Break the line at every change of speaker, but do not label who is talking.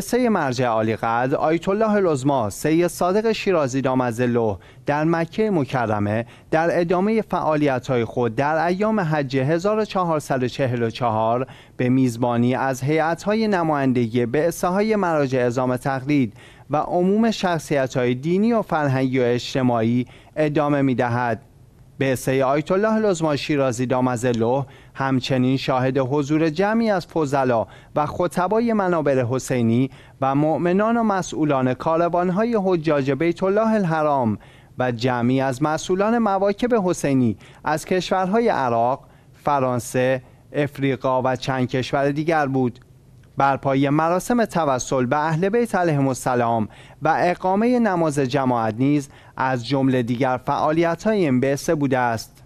سه مرجع عالی قد آیت الله العظما صادق شیرازی دامزلو در مکه مکرمه در ادامه فعالیت‌های خود در ایام حج 1444 به میزبانی از های نمایندگی به های مراجع اعزام تقلید و عموم های دینی و فرهنگی و اجتماعی ادامه دهد. به آیت الله لزما شیرازی دامزلو همچنین شاهد حضور جمعی از فضلا و خطبای منابر حسینی و مؤمنان و مسئولان کاروانهای حجاج بیت الله الحرام و جمعی از مسئولان مواکب حسینی از کشورهای عراق، فرانسه، افریقا و چند کشور دیگر بود برپایی مراسم توسل به اهل بیت علیهم السلام و اقامه نماز جماعت نیز از جمله دیگر فعالیت های این بوده است